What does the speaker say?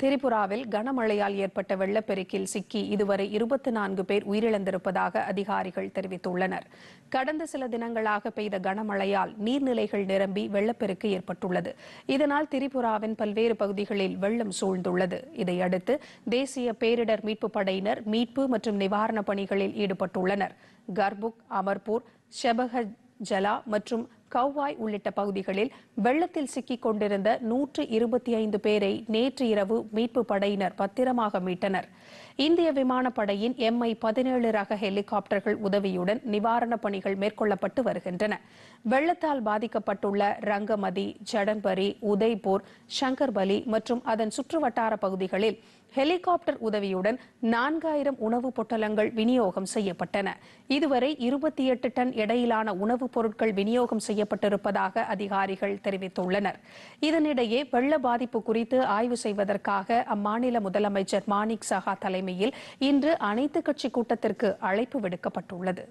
திரிபுராவில் கனமழையால் ஏற்பட்ட வெள்ளப்பெருக்கில் சிக்கி இதுவரை இருபத்தி நான்கு பேர் உயிரிழந்திருப்பதாக அதிகாரிகள் தெரிவித்துள்ளனர் கடந்த சில தினங்களாக பெய்த கனமழையால் நீர்நிலைகள் நிரம்பி வெள்ளப்பெருக்கு ஏற்பட்டுள்ளது இதனால் திரிபுராவின் பல்வேறு பகுதிகளில் வெள்ளம் சூழ்ந்துள்ளது இதையடுத்து தேசிய பேரிடர் மீட்பு படையினர் மீட்பு மற்றும் நிவாரணப் பணிகளில் ஈடுபட்டுள்ளனர் கர்புக் அமர்பூர் ஷெபஹ ஜலா மற்றும் கவ்வாய் உள்ளிட்ட பகுதிகளில் வெள்ளத்தில் சிக்கிக் கொண்டிருந்த நூற்று இருபத்தி ஐந்து பேரை நேற்று இரவு மீட்பு படையினர் பத்திரமாக மீட்டனர் இந்திய விமானப்படையின் எம்ஐ பதினேழு ரக ஹெலிகாப்டர்கள் உதவியுடன் நிவாரணப் பணிகள் மேற்கொள்ளப்பட்டு வருகின்றன வெள்ளத்தால் பாதிக்கப்பட்டுள்ள ரங்கமதி ஜடன்பரி உதய்பூர் சங்கர்பலி மற்றும் அதன் சுற்றுவட்டார பகுதிகளில் ஹெலிகாப்டர் உதவியுடன் நான்காயிரம் உணவுப் பொட்டலங்கள் விநியோகம் செய்யப்பட்டன இதுவரை இருபத்தி எட்டு டன் இடையிலான உணவுப் பொருட்கள் விநியோகம் செய்ய செய்யப்பட்டிருப்பதாக அதிகாரிகள் தெரிவித்துள்ளனர் இதனிடையே வெள்ள பாதிப்பு குறித்து ஆய்வு செய்வதற்காக அம்மாநில முதலமைச்சர் மாணிக் சஹா தலைமையில் இன்று அனைத்து கட்சி கூட்டத்திற்கு அழைப்பு விடுக்கப்பட்டுள்ளது